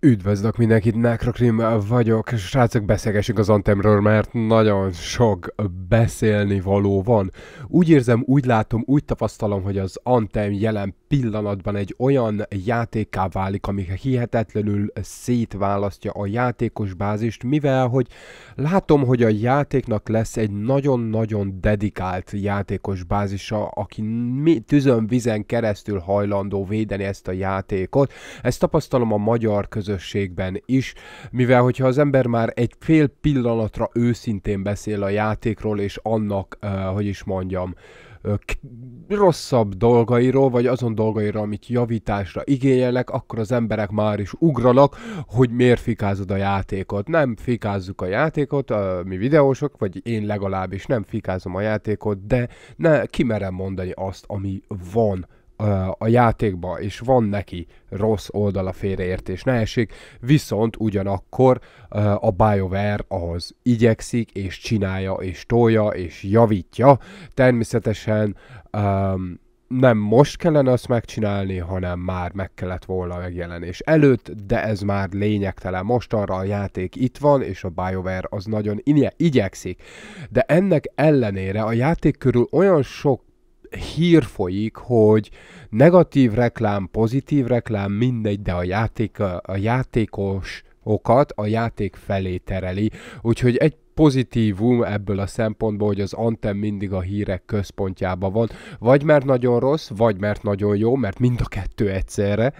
Üdvözlök mindenkit, Necrokrim vagyok. Srácok, beszélgessünk az Antemről, mert nagyon sok beszélni való van. Úgy érzem, úgy látom, úgy tapasztalom, hogy az Antem jelen pillanatban egy olyan játékká válik, ami hihetetlenül szétválasztja a játékos bázist, mivel hogy látom, hogy a játéknak lesz egy nagyon-nagyon dedikált játékos bázisa, aki tüzön-vizen keresztül hajlandó védeni ezt a játékot. Ezt tapasztalom a magyar között közösségben is, mivel hogyha az ember már egy fél pillanatra őszintén beszél a játékról és annak, eh, hogy is mondjam, eh, rosszabb dolgairól, vagy azon dolgairól, amit javításra igényelnek, akkor az emberek már is ugranak, hogy miért fikázod a játékot. Nem fikázzuk a játékot, a eh, mi videósok, vagy én legalábbis nem fikázom a játékot, de ne kimerem mondani azt, ami van a játékba, és van neki rossz oldala félreértés, ne esik, viszont ugyanakkor a BioWare ahhoz igyekszik, és csinálja, és tolja, és javítja. Természetesen um, nem most kellene azt megcsinálni, hanem már meg kellett volna a megjelenés előtt, de ez már lényegtelen. Most arra a játék itt van, és a BioWare az nagyon igyekszik. De ennek ellenére a játék körül olyan sok hír folyik, hogy negatív reklám, pozitív reklám, mindegy, de a, játék, a játékos okat a játék felé tereli. Úgyhogy egy pozitívum ebből a szempontból, hogy az Antem mindig a hírek központjában van, vagy mert nagyon rossz, vagy mert nagyon jó, mert mind a kettő egyszerre.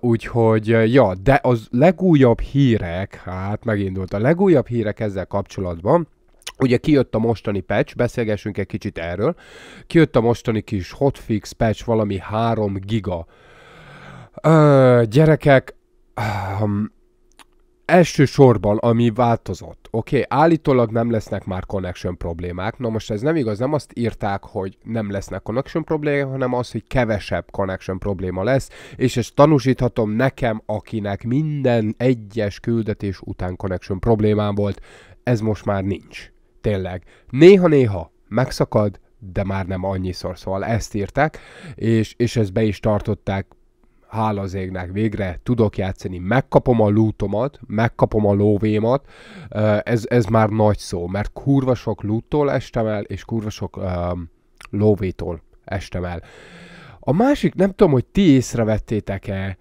úgyhogy, ja, de az legújabb hírek, hát megindult a legújabb hírek ezzel kapcsolatban, Ugye kijött a mostani patch, beszélgessünk egy kicsit erről. Kijött a mostani kis hotfix patch, valami 3 giga. Ö, gyerekek, um, elsősorban, ami változott, oké, okay, állítólag nem lesznek már connection problémák. Na most ez nem igaz, nem azt írták, hogy nem lesznek connection problémák, hanem az, hogy kevesebb connection probléma lesz, és ezt tanúsíthatom nekem, akinek minden egyes küldetés után connection problémám volt, ez most már nincs tényleg. Néha-néha megszakad, de már nem annyiszor, szóval ezt írták, és, és ezt be is tartották hála az égnek, végre tudok játszani, megkapom a lútomat, megkapom a lóvémat, ez, ez már nagy szó, mert kurva sok lúttól estem el, és kurva sok um, lóvétól estem el. A másik, nem tudom, hogy ti észrevettétek-e,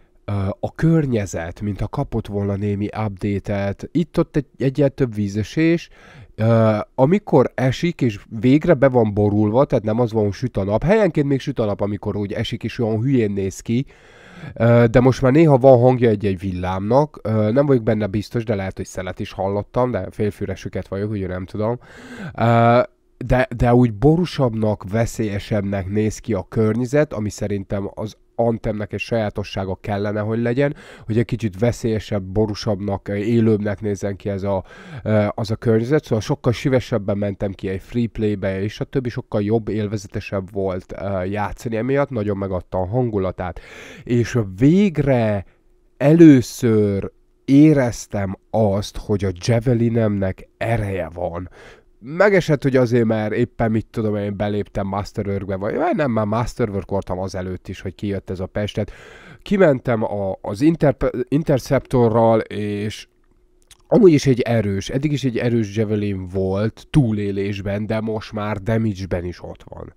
a környezet, mint a kapott volna némi update-et. Itt-ott egy, egyet több vízesés, Uh, amikor esik, és végre be van borulva, tehát nem az van, hogy süt a nap. Helyenként még süt a nap, amikor úgy esik, és olyan hülyén néz ki, uh, de most már néha van hangja egy-egy villámnak, uh, nem vagyok benne biztos, de lehet, hogy szelet is hallottam, de süket vagyok, ugye nem tudom de, de úgy borúsabbnak, veszélyesebbnek néz ki a környezet, ami szerintem az Antemnek egy sajátossága kellene, hogy legyen, hogy egy kicsit veszélyesebb, borúsabbnak, élőbbnek nézzen ki ez a, az a környezet, szóval sokkal sivesebben mentem ki egy free playbe, és a többi sokkal jobb, élvezetesebb volt játszani emiatt, nagyon megadta a hangulatát. És végre először éreztem azt, hogy a Javelinemnek ereje van megesett, hogy azért, mert éppen mit tudom én, beléptem Masterworkbe, vagy nem, már Masterwork voltam azelőtt is, hogy kijött ez a Pestet. Kimentem a, az Inter, Interceptorral, és Amúgy is egy erős, eddig is egy erős Javelin volt túlélésben, de most már damage-ben is ott van.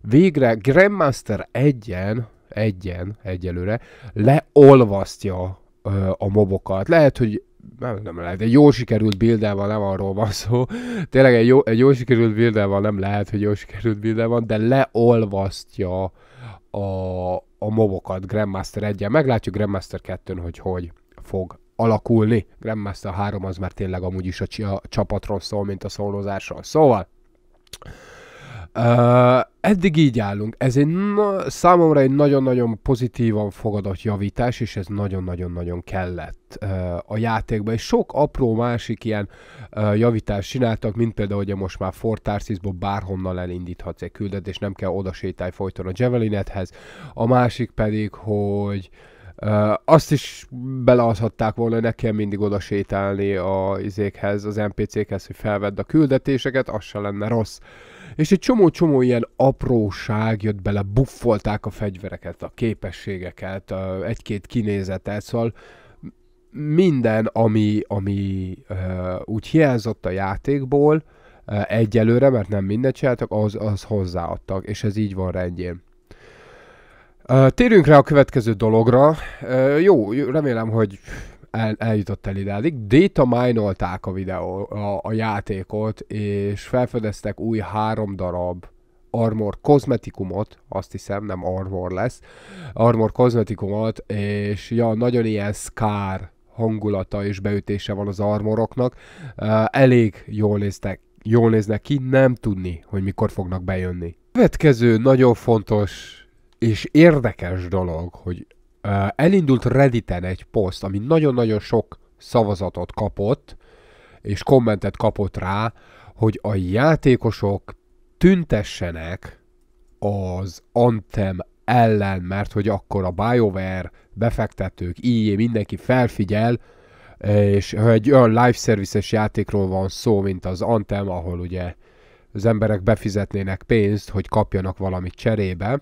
Végre Grandmaster egyen, egyen egyelőre leolvasztja a mobokat. Lehet, hogy nem, nem lehet, egy jó sikerült bildával nem arról van szó, tényleg egy jó, egy jó sikerült bildával nem lehet, hogy jó sikerült bildel van, de leolvasztja a, a mobokat Grandmaster 1 -en. Meglátjuk Grandmaster 2 hogy hogy fog alakulni. Grandmaster 3 az már tényleg amúgy is a, a csapatról szól, mint a szólózásról. Szóval, Uh, eddig így állunk. Ez egy na, számomra egy nagyon-nagyon pozitívan fogadott javítás, és ez nagyon-nagyon-nagyon kellett uh, a játékban. És sok apró másik ilyen uh, javítást csináltak, mint például, hogy most már Fortarsisból bárhonnan elindíthatsz egy küldetést, nem kell oda sétálj folyton a javelinethez. A másik pedig, hogy uh, Uh, azt is beleadhatták volna, ne kell mindig oda sétálni a izékhez, az NPC-khez, hogy felvedd a küldetéseket, az se lenne rossz. És egy csomó-csomó ilyen apróság jött bele, buffolták a fegyvereket, a képességeket, a egy-két kinézetet, szóval minden, ami, ami uh, úgy hiányzott a játékból, uh, egyelőre, mert nem mindent csináltak, az, az hozzáadtak, és ez így van rendjén. Térjünk rá a következő dologra. Jó, remélem, hogy el, eljutott el idáig. Data minolták a videó, a, a játékot, és felfedeztek új három darab Armor kozmetikumot, azt hiszem, nem Armor lesz, Armor kozmetikumot, és ja, nagyon ilyen Scar hangulata és beütése van az armoroknak. Uh, elég jól néztek, jól néznek ki, nem tudni, hogy mikor fognak bejönni. Következő nagyon fontos és érdekes dolog, hogy uh, elindult Redditen egy poszt, ami nagyon-nagyon sok szavazatot kapott, és kommentet kapott rá, hogy a játékosok tüntessenek az Anthem ellen, mert hogy akkor a BioWare befektetők, IE, mindenki felfigyel, és ha egy olyan live services játékról van szó, mint az Anthem, ahol ugye az emberek befizetnének pénzt, hogy kapjanak valamit cserébe,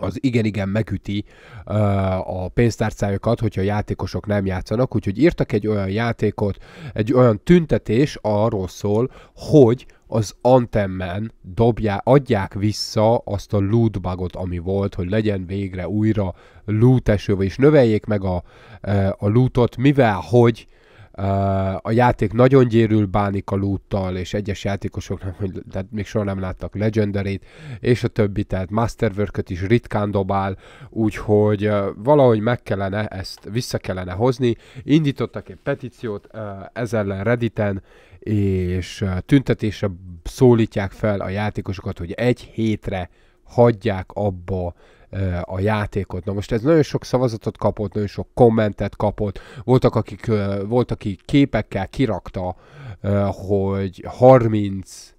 az igen-igen megüti uh, a pénztárcájukat, hogyha a játékosok nem játszanak, úgyhogy írtak egy olyan játékot, egy olyan tüntetés arról szól, hogy az Antemmen dobják, adják vissza azt a bugot, ami volt, hogy legyen végre újra loot eső, és növeljék meg a, uh, a lootot, mivel hogy uh, a játék nagyon gyérül bánik a lúttal, és egyes játékosoknak, nem, tehát még soha nem láttak legendary és a többi, tehát masterwork is ritkán dobál, úgyhogy valahogy meg kellene ezt, vissza kellene hozni. Indítottak egy petíciót ez ellen Redditen, és tüntetésre szólítják fel a játékosokat, hogy egy hétre hagyják abba a játékot. Na most ez nagyon sok szavazatot kapott, nagyon sok kommentet kapott, voltak, akik, volt, aki képekkel kirakta, hogy 35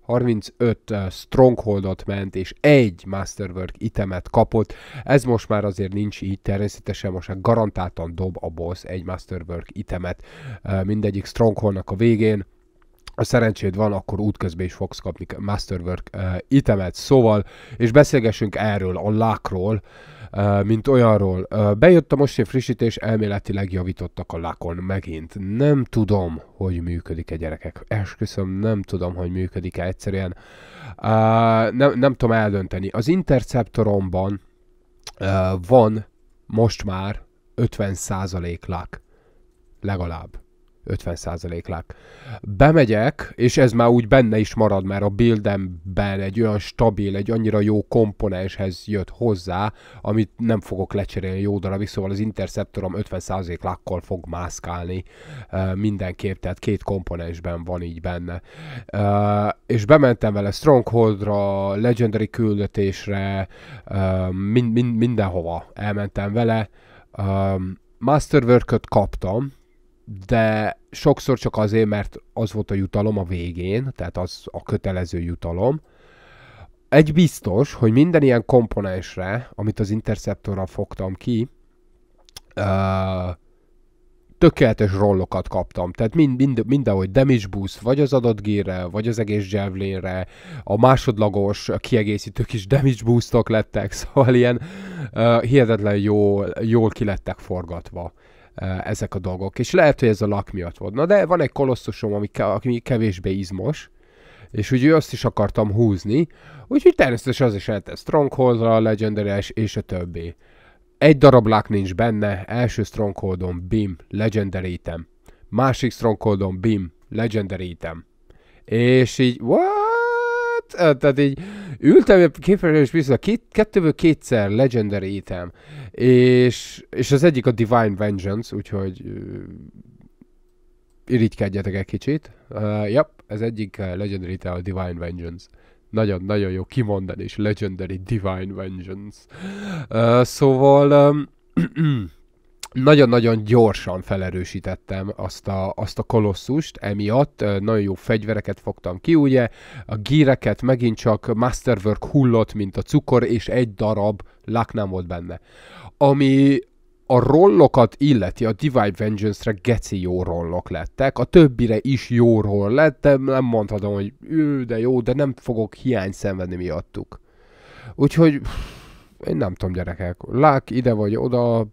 35 Strongholdot ment, és egy Masterwork itemet kapott. Ez most már azért nincs így, természetesen most már garantáltan dob a boss egy Masterwork itemet mindegyik Strongholdnak a végén ha szerencséd van, akkor útközben is fogsz kapni Masterwork uh, itemet. Szóval, és beszélgessünk erről, a lákról, uh, mint olyanról. Uh, bejött a egy frissítés, elméletileg javítottak a lákon megint. Nem tudom, hogy működik-e gyerekek. Esküszöm, nem tudom, hogy működik-e egyszerűen. Uh, nem, nem tudom eldönteni. Az Interceptoromban uh, van most már 50% lák. Legalább. 50%-lák. Bemegyek, és ez már úgy benne is marad, mert a buildemben egy olyan stabil, egy annyira jó komponenshez jött hozzá, amit nem fogok lecserélni jó darabig, szóval az interceptorom 50%-lákkal fog mászkálni mindenképp, tehát két komponensben van így benne. és bementem vele Strongholdra, Legendary küldetésre, mind, mind, mindenhova elmentem vele. Um, Masterwork-öt kaptam, de sokszor csak azért, mert az volt a jutalom a végén, tehát az a kötelező jutalom. Egy biztos, hogy minden ilyen komponensre, amit az Interceptorral fogtam ki, uh, tökéletes rollokat kaptam. Tehát mind, mind, mindenhogy damage boost, vagy az adott gírre, vagy az egész javelinre, a másodlagos a is damage boostok lettek, szóval ilyen uh, hihetetlen jól, jól kilettek forgatva ezek a dolgok. És lehet, hogy ez a lak miatt volt. Na de van egy kolosszusom, ami, ami kevésbé izmos, és úgy azt is akartam húzni, úgyhogy természetesen az is lehet Strongholdra, Legendary és a többi. Egy darab lak nincs benne, első Strongholdon, bim, legendary item. Másik Strongholdon, bim, legendary item. És így, what? Tehát így ültem, képfelelő és vissza, két, kettőből kétszer legendary item, és, és az egyik a Divine Vengeance, úgyhogy irigykedjetek egy kicsit. Uh, yep, ez egyik Legendary Tale a Divine Vengeance. Nagyon-nagyon jó kimondani, és Legendary Divine Vengeance. Uh, szóval... Um, nagyon-nagyon gyorsan felerősítettem azt a, azt a kolosszust, emiatt nagyon jó fegyvereket fogtam ki, ugye, a gíreket megint csak Masterwork hullott, mint a cukor, és egy darab lak nem volt benne. Ami a rollokat illeti, a Divine Vengeance-re geci jó rollok lettek, a többire is jó roll lett, de nem mondhatom, hogy ő, de jó, de nem fogok hiány szenvedni miattuk. Úgyhogy én nem tudom, gyerekek. Lák ide vagy oda,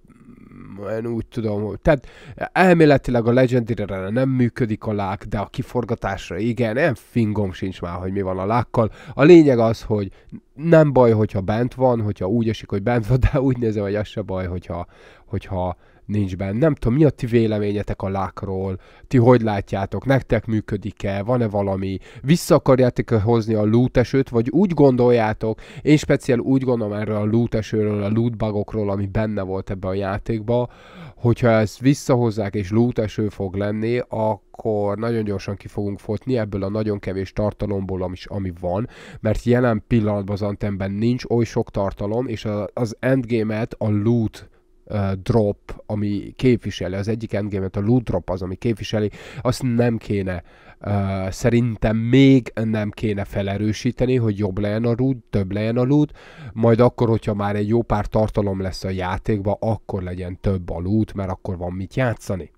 én úgy tudom, tehát elméletileg a legendire nem működik a lák, de a kiforgatásra igen, nem fingom sincs már, hogy mi van a lákkal. A lényeg az, hogy nem baj, hogyha bent van, hogyha úgy esik, hogy bent van, de úgy nézem, hogy az se baj, hogyha, hogyha nincs benne. Nem tudom, mi a ti véleményetek a lákról? Ti hogy látjátok? Nektek működik-e? Van-e valami? Vissza akarjátok hozni a loot esőt, vagy úgy gondoljátok? Én speciál úgy gondolom erről a loot esőről, a loot bugokról, ami benne volt ebbe a játékba, hogyha ezt visszahozzák és loot eső fog lenni, akkor nagyon gyorsan ki fogunk fotni ebből a nagyon kevés tartalomból, ami, ami van, mert jelen pillanatban az Antemben nincs oly sok tartalom, és az endgame-et a loot uh, drop, ami képviseli, az egyik endgame a loot drop az, ami képviseli, azt nem kéne, uh, szerintem még nem kéne felerősíteni, hogy jobb legyen a loot, több legyen a loot, majd akkor, hogyha már egy jó pár tartalom lesz a játékban, akkor legyen több a loot, mert akkor van mit játszani.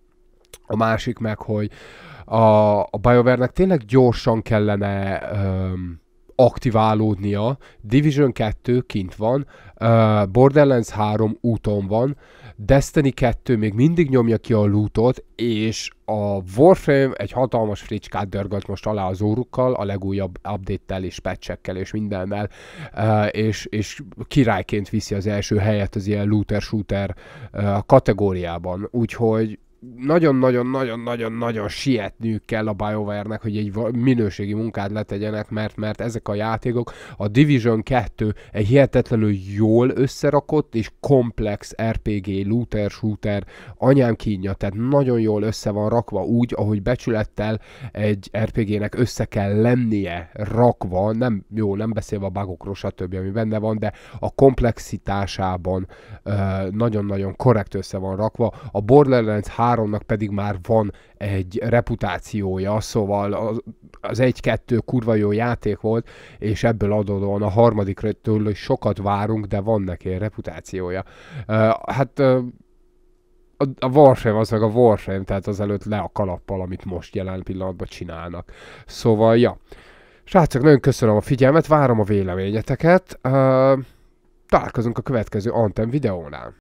A másik meg, hogy a, a BioWare-nek tényleg gyorsan kellene um, aktiválódnia. Division 2 kint van, uh, Borderlands 3 úton van, Destiny 2 még mindig nyomja ki a lootot, és a Warframe egy hatalmas fricskát dörgött most alá az órukkal, a legújabb update-tel és patch és mindennel, uh, és, és királyként viszi az első helyet az ilyen looter-shooter uh, kategóriában. Úgyhogy nagyon-nagyon-nagyon-nagyon-nagyon sietniük kell a bioware hogy egy minőségi munkát letegyenek, mert, mert ezek a játékok, a Division 2 egy hihetetlenül jól összerakott és komplex RPG, looter, shooter, anyám kínja, tehát nagyon jól össze van rakva úgy, ahogy becsülettel egy RPG-nek össze kell lennie rakva, nem jó, nem beszélve a bugokról, stb., ami benne van, de a komplexitásában nagyon-nagyon korrekt össze van rakva. A Borderlands 3 háromnak pedig már van egy reputációja, szóval az, az egy-kettő kurva jó játék volt, és ebből adódóan a harmadikről is sokat várunk, de van neki reputációja. Uh, hát uh, a Warframe az meg a Warframe, tehát az előtt le a kalappal, amit most jelen pillanatban csinálnak. Szóval, ja. Srácok, nagyon köszönöm a figyelmet, várom a véleményeteket. Uh, találkozunk a következő Antem videónál.